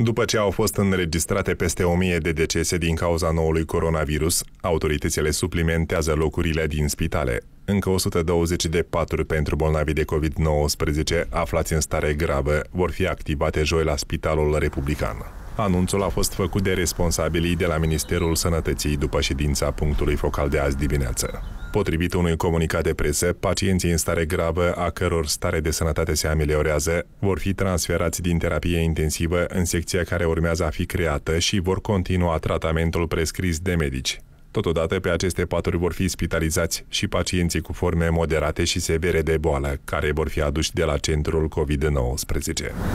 După ce au fost înregistrate peste 1000 de decese din cauza noului coronavirus, autoritățile suplimentează locurile din spitale. Încă 120 de paturi pentru bolnavi de COVID-19 aflați în stare gravă vor fi activate joi la Spitalul Republican. Anunțul a fost făcut de responsabilii de la Ministerul Sănătății după ședința punctului focal de azi dimineață. Potrivit unui comunicat de presă, pacienții în stare gravă, a căror stare de sănătate se ameliorează, vor fi transferați din terapie intensivă în secția care urmează a fi creată și vor continua tratamentul prescris de medici. Totodată, pe aceste paturi vor fi spitalizați și pacienții cu forme moderate și severe de boală, care vor fi aduși de la centrul COVID-19.